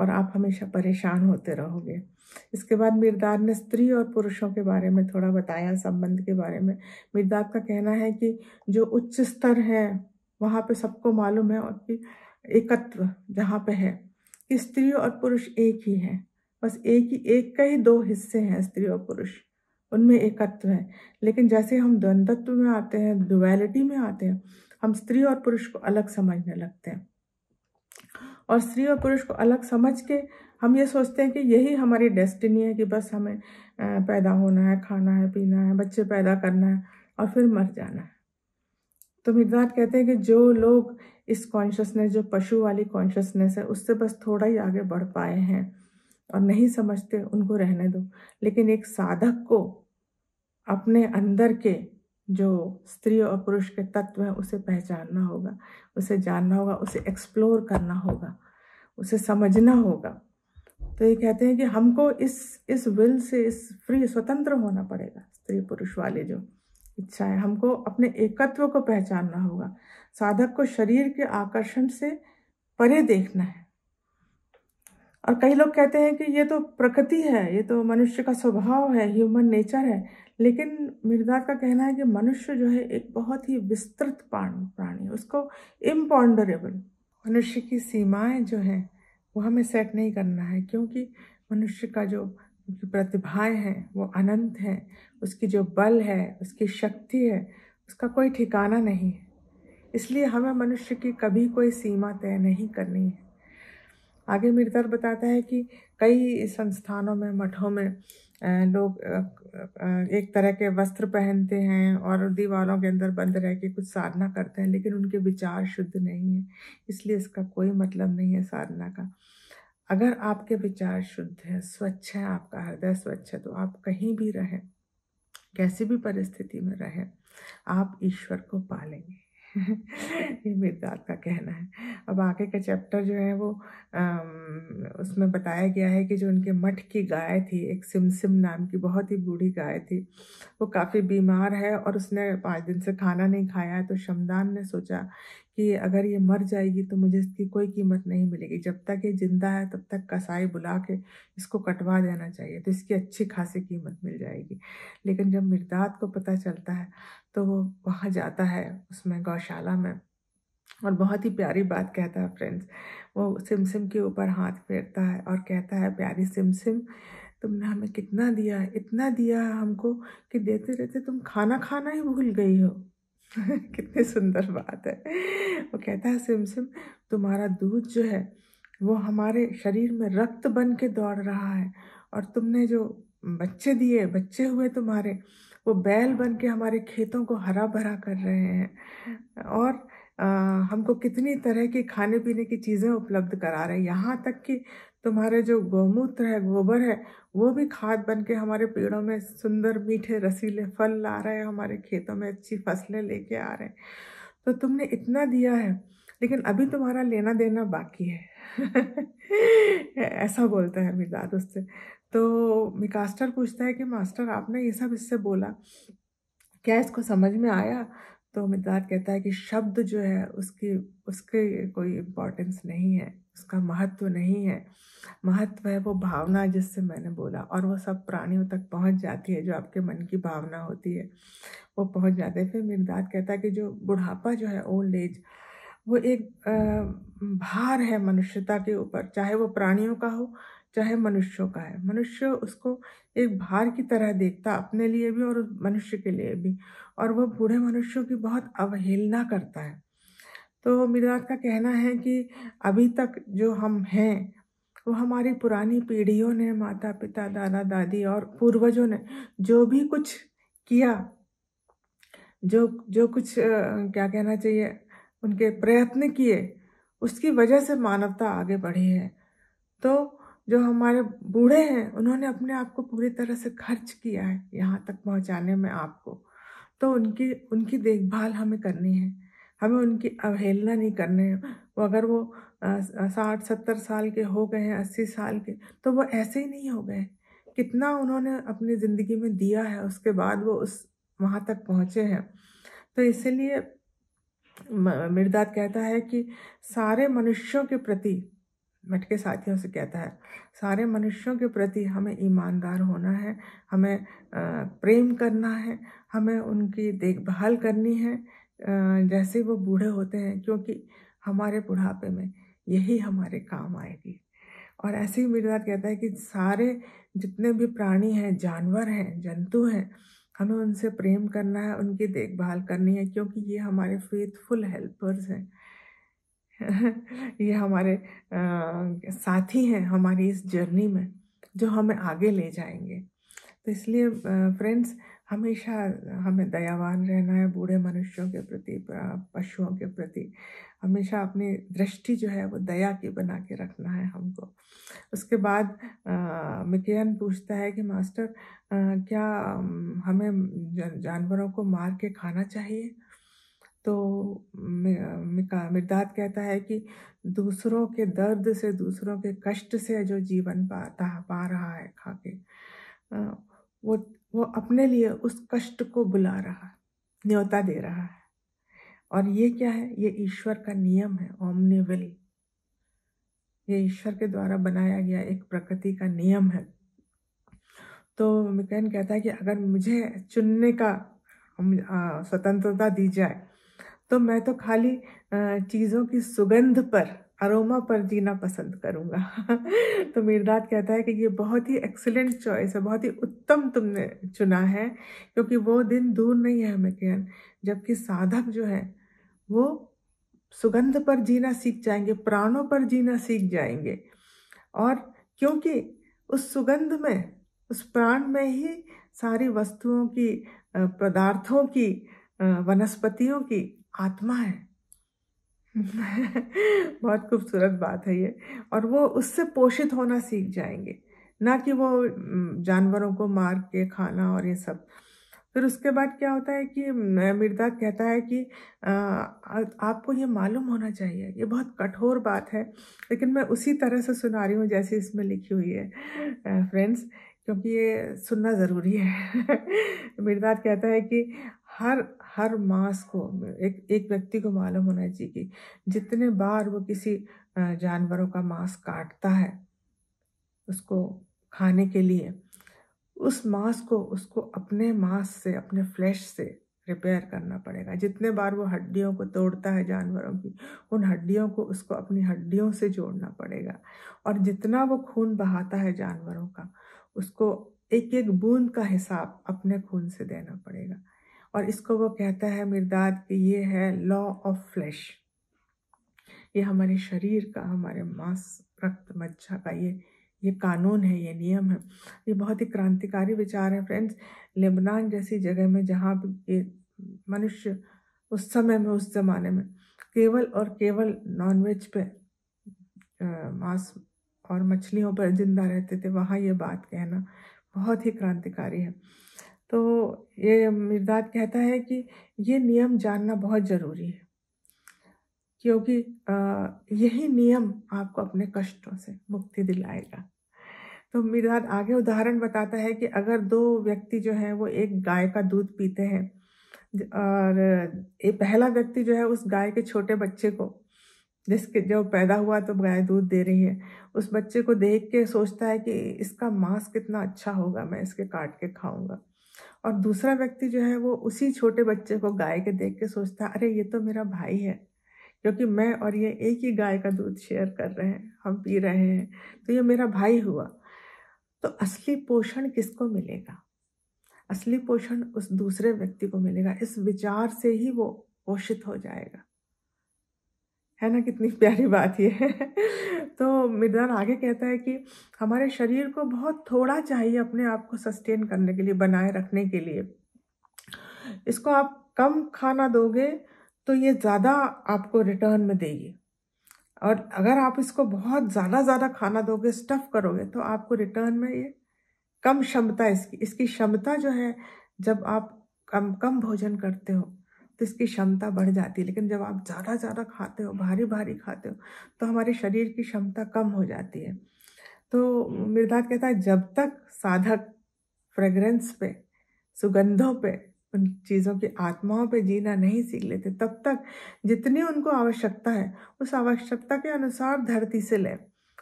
और आप हमेशा परेशान होते रहोगे इसके बाद मिर्दार ने स्त्री और पुरुषों के बारे में थोड़ा बताया संबंध के बारे में मिर्दार का कहना है कि जो उच्च स्तर है वहाँ पे सबको मालूम है और कि एकत्व जहाँ पे है कि स्त्री और पुरुष एक ही हैं बस एक ही एक का ही दो हिस्से हैं स्त्री और पुरुष उनमें एकत्व है लेकिन जैसे हम द्वंदत्व में आते हैं डुअलिटी में आते हैं हम स्त्री और पुरुष को अलग समझने लगते हैं और स्त्री और पुरुष को अलग समझ के हम ये सोचते हैं कि यही हमारी डेस्टिनी है कि बस हमें पैदा होना है खाना है पीना है बच्चे पैदा करना है और फिर मर जाना है तो मिर्जात कहते हैं कि जो लोग इस कॉन्शियसनेस जो पशु वाली कॉन्शियसनेस है उससे बस थोड़ा ही आगे बढ़ पाए हैं और नहीं समझते उनको रहने दो लेकिन एक साधक को अपने अंदर के जो स्त्री और पुरुष के तत्व हैं उसे पहचानना होगा उसे जानना होगा उसे एक्सप्लोर करना होगा उसे समझना होगा तो ये कहते हैं कि हमको इस इस विल से इस फ्री स्वतंत्र होना पड़ेगा स्त्री पुरुष वाले जो इच्छा है हमको अपने एकत्व को पहचानना होगा साधक को शरीर के आकर्षण से परे देखना है और कई लोग कहते हैं कि ये तो प्रकृति है ये तो मनुष्य का स्वभाव है ह्यूमन नेचर है लेकिन मिर्दात का कहना है कि मनुष्य जो है एक बहुत ही विस्तृत प्राणी है उसको इम्पॉन्डरेबल मनुष्य की सीमाएं जो हैं वो हमें सेट नहीं करना है क्योंकि मनुष्य का जो प्रतिभाएं हैं वो अनंत हैं उसकी जो बल है उसकी शक्ति है उसका कोई ठिकाना नहीं है इसलिए हमें मनुष्य की कभी कोई सीमा तय नहीं करनी है आगे मिर्दर बताता है कि कई संस्थानों में मठों में लोग एक तरह के वस्त्र पहनते हैं और दीवारों के अंदर बंद रह के कुछ साधना करते हैं लेकिन उनके विचार शुद्ध नहीं है इसलिए इसका कोई मतलब नहीं है साधना का अगर आपके विचार शुद्ध है स्वच्छ है आपका हृदय स्वच्छ है तो आप कहीं भी रहें कैसी भी परिस्थिति में रहें आप ईश्वर को पालेंगे ये मेदात का कहना है अब आगे का चैप्टर जो है वो उसमें बताया गया है कि जो उनके मठ की गाय थी एक सिमसिम नाम की बहुत ही बूढ़ी गाय थी वो काफ़ी बीमार है और उसने पाँच दिन से खाना नहीं खाया है तो शमदान ने सोचा कि अगर ये मर जाएगी तो मुझे इसकी कोई कीमत नहीं मिलेगी जब तक ये ज़िंदा है तब तक कसाई बुला के इसको कटवा देना चाहिए तो इसकी अच्छी खासी कीमत मिल जाएगी लेकिन जब मिर्दाद को पता चलता है तो वो वहाँ जाता है उसमें गौशाला में और बहुत ही प्यारी बात कहता है फ्रेंड्स वो सिमसिम के ऊपर हाथ फेरता है और कहता है प्यारी सिमसिम तुमने हमें कितना दिया इतना दिया हमको कि देते रहते तुम खाना खाना ही भूल गई हो कितनी सुंदर बात है वो कहता है सिम सिम तुम्हारा दूध जो है वो हमारे शरीर में रक्त बन के दौड़ रहा है और तुमने जो बच्चे दिए बच्चे हुए तुम्हारे वो बैल बन के हमारे खेतों को हरा भरा कर रहे हैं और आ, हमको कितनी तरह की खाने पीने की चीज़ें उपलब्ध करा रहे हैं यहाँ तक कि तुम्हारे जो गौमूत्र है गोबर है वो भी खाद बन के हमारे पेड़ों में सुंदर मीठे रसीले फल ला रहे हैं हमारे खेतों में अच्छी फसलें लेके आ रहे हैं तो तुमने इतना दिया है लेकिन अभी तुम्हारा लेना देना बाकी है ऐसा बोलता है मिर्दाद उससे तो मिकास्टर पूछता है कि मास्टर आपने ये सब इससे बोला क्या इसको समझ में आया तो मिर्दाद कहता है कि शब्द जो है उसकी उसके कोई इम्पोर्टेंस नहीं है उसका महत्व नहीं है महत्व है वो भावना जिससे मैंने बोला और वो सब प्राणियों तक पहुंच जाती है जो आपके मन की भावना होती है वो पहुंच जाते हैं फिर मिर्दाद कहता है कि जो बुढ़ापा जो है ओल्ड एज वो एक भार है मनुष्यता के ऊपर चाहे वो प्राणियों का हो चाहे मनुष्यों का है मनुष्य उसको एक भार की तरह देखता अपने लिए भी और मनुष्य के लिए भी और वह बूढ़े मनुष्यों की बहुत अवहेलना करता है तो मिराज का कहना है कि अभी तक जो हम हैं वो हमारी पुरानी पीढ़ियों ने माता पिता दादा दादी और पूर्वजों ने जो भी कुछ किया जो जो कुछ क्या कहना चाहिए उनके प्रयत्न किए उसकी वजह से मानवता आगे बढ़ी है तो जो हमारे बूढ़े हैं उन्होंने अपने आप को पूरी तरह से खर्च किया है यहाँ तक पहुँचाने में आपको तो उनकी उनकी देखभाल हमें करनी है हमें उनकी अवहेलना नहीं करने है वो अगर वो साठ सत्तर साल के हो गए हैं अस्सी साल के तो वो ऐसे ही नहीं हो गए कितना उन्होंने अपनी ज़िंदगी में दिया है उसके बाद वो उस वहाँ तक पहुँचे हैं तो इसीलिए मिर्दाद कहता है कि सारे मनुष्यों के प्रति मटके साथियों से कहता है सारे मनुष्यों के प्रति हमें ईमानदार होना है हमें प्रेम करना है हमें उनकी देखभाल करनी है जैसे वो बूढ़े होते हैं क्योंकि हमारे बुढ़ापे में यही हमारे काम आएगी और ऐसे ही मीरदाद कहता है कि सारे जितने भी प्राणी हैं जानवर हैं जंतु हैं हमें उनसे प्रेम करना है उनकी देखभाल करनी है क्योंकि ये हमारे फेथफुल हेल्पर्स हैं ये हमारे आ, साथी हैं हमारी इस जर्नी में जो हमें आगे ले जाएंगे तो इसलिए फ्रेंड्स हमेशा हमें दयावान रहना है बूढ़े मनुष्यों के प्रति पशुओं के प्रति हमेशा अपनी दृष्टि जो है वो दया की बना के रखना है हमको उसके बाद मिकेयन पूछता है कि मास्टर आ, क्या हमें जानवरों को मार के खाना चाहिए तो मिर्दात कहता है कि दूसरों के दर्द से दूसरों के कष्ट से जो जीवन पाता पा रहा है खा अपने लिए उस कष्ट को बुला रहा है न्योता दे रहा है और ये क्या है ये ईश्वर का नियम है ओमनी विल ये ईश्वर के द्वारा बनाया गया एक प्रकृति का नियम है तो मिकैन कहता है कि अगर मुझे चुनने का स्वतंत्रता दी जाए तो मैं तो खाली चीज़ों की सुगंध पर अरोमा पर जीना पसंद करूँगा तो मीरदाद कहता है कि ये बहुत ही एक्सेलेंट चॉइस है बहुत ही उत्तम तुमने चुना है क्योंकि वो दिन दूर नहीं है हमें किरण जबकि साधक जो है वो सुगंध पर जीना सीख जाएंगे प्राणों पर जीना सीख जाएंगे और क्योंकि उस सुगंध में उस प्राण में ही सारी वस्तुओं की पदार्थों की वनस्पतियों की आत्मा है बहुत खूबसूरत बात है ये और वो उससे पोषित होना सीख जाएंगे ना कि वो जानवरों को मार के खाना और ये सब फिर उसके बाद क्या होता है कि मिर्दा कहता है कि आ, आपको ये मालूम होना चाहिए ये बहुत कठोर बात है लेकिन मैं उसी तरह से सुना रही हूँ जैसे इसमें लिखी हुई है फ्रेंड्स क्योंकि ये सुनना ज़रूरी है मिर्दा कहता है कि हर हर मास को एक एक व्यक्ति को मालूम होना चाहिए कि जितने बार वो किसी जानवरों का मांस काटता है उसको खाने के लिए उस मांस को उसको अपने मांस से अपने फ्लैश से रिपेयर करना पड़ेगा जितने बार वो हड्डियों को तोड़ता है जानवरों की उन हड्डियों को उसको अपनी हड्डियों से जोड़ना पड़ेगा और जितना वो खून बहाता है जानवरों का उसको एक एक बूंद का हिसाब अपने खून से देना पड़ेगा और इसको वो कहता है मिर्दाद कि ये है लॉ ऑफ फ्लैश ये हमारे शरीर का हमारे मांस रक्त मज्जा का ये ये कानून है ये नियम है ये बहुत ही क्रांतिकारी विचार है फ्रेंड्स लेबनान जैसी जगह में जहाँ ये मनुष्य उस समय में उस ज़माने में केवल और केवल नॉनवेज पे मांस और मछलियों पर जिंदा रहते थे वहाँ ये बात कहना बहुत ही क्रांतिकारी है तो ये मिर्दाद कहता है कि ये नियम जानना बहुत ज़रूरी है क्योंकि यही नियम आपको अपने कष्टों से मुक्ति दिलाएगा तो मिर्दाद आगे उदाहरण बताता है कि अगर दो व्यक्ति जो हैं वो एक गाय का दूध पीते हैं और ये पहला व्यक्ति जो है उस गाय के छोटे बच्चे को जिसके जब पैदा हुआ तो गाय दूध दे रही है उस बच्चे को देख के सोचता है कि इसका मांस कितना अच्छा होगा मैं इसके काट के खाऊंगा और दूसरा व्यक्ति जो है वो उसी छोटे बच्चे को गाय के देख के सोचता है अरे ये तो मेरा भाई है क्योंकि मैं और ये एक ही गाय का दूध शेयर कर रहे हैं हम पी रहे हैं तो ये मेरा भाई हुआ तो असली पोषण किसको मिलेगा असली पोषण उस दूसरे व्यक्ति को मिलेगा इस विचार से ही वो पोषित हो जाएगा है ना कितनी प्यारी बात ये है तो मिर्दान आगे कहता है कि हमारे शरीर को बहुत थोड़ा चाहिए अपने आप को सस्टेन करने के लिए बनाए रखने के लिए इसको आप कम खाना दोगे तो ये ज़्यादा आपको रिटर्न में देगी और अगर आप इसको बहुत ज़्यादा ज़्यादा खाना दोगे स्टफ़ करोगे तो आपको रिटर्न में ये कम क्षमता इसकी इसकी क्षमता जो है जब आप कम कम भोजन करते हो तो इसकी क्षमता बढ़ जाती है लेकिन जब आप ज़्यादा ज़्यादा खाते हो भारी भारी खाते हो तो हमारे शरीर की क्षमता कम हो जाती है तो मिर्दात कहता है जब तक साधक फ्रेगरेंस पे सुगंधों पे उन चीज़ों की आत्माओं पे जीना नहीं सीख लेते तब तक जितनी उनको आवश्यकता है उस आवश्यकता के अनुसार धरती से लें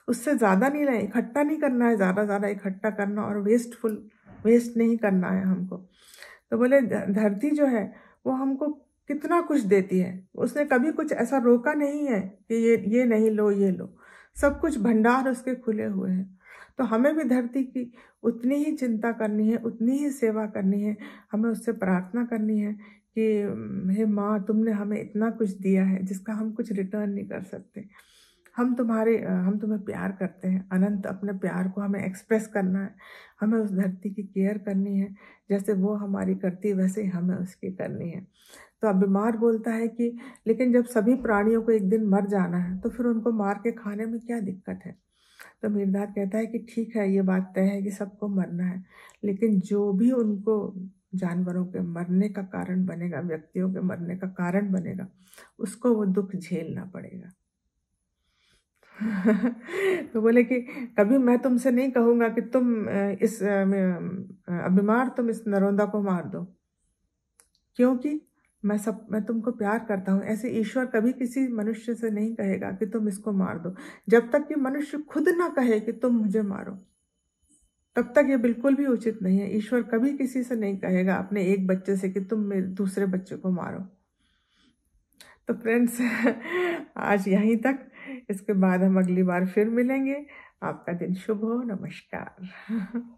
उससे ज़्यादा नहीं लें इकट्ठा नहीं करना है ज़्यादा ज़्यादा इकट्ठा करना और वेस्टफुल वेस्ट नहीं करना है हमको तो बोले धरती जो है वो हमको कितना कुछ देती है उसने कभी कुछ ऐसा रोका नहीं है कि ये ये नहीं लो ये लो सब कुछ भंडार उसके खुले हुए हैं तो हमें भी धरती की उतनी ही चिंता करनी है उतनी ही सेवा करनी है हमें उससे प्रार्थना करनी है कि हे माँ तुमने हमें इतना कुछ दिया है जिसका हम कुछ रिटर्न नहीं कर सकते हम तुम्हारे हम तुम्हें प्यार करते हैं अनंत अपने प्यार को हमें एक्सप्रेस करना है हमें उस धरती की केयर करनी है जैसे वो हमारी करती वैसे हमें उसकी करनी है तो अब बीमार बोलता है कि लेकिन जब सभी प्राणियों को एक दिन मर जाना है तो फिर उनको मार के खाने में क्या दिक्कत है तो मीरदाद कहता है कि ठीक है ये बात तय है कि सबको मरना है लेकिन जो भी उनको जानवरों के मरने का कारण बनेगा व्यक्तियों के मरने का कारण बनेगा उसको वो दुख झेलना पड़ेगा तो बोले कि कभी मैं तुमसे नहीं कहूँगा कि तुम इस अभिमार तुम इस नरोंदा को मार दो क्योंकि मैं सब मैं तुमको प्यार करता हूँ ऐसे ईश्वर कभी किसी मनुष्य से नहीं कहेगा कि तुम इसको मार दो जब तक कि मनुष्य खुद ना कहे कि तुम मुझे मारो तब तक ये बिल्कुल भी उचित नहीं है ईश्वर कभी किसी से नहीं कहेगा अपने एक बच्चे से कि तुम मेरे दूसरे बच्चे को मारो तो फ्रेंड्स आज यहीं तक इसके बाद हम अगली बार फिर मिलेंगे आपका दिन शुभ हो नमस्कार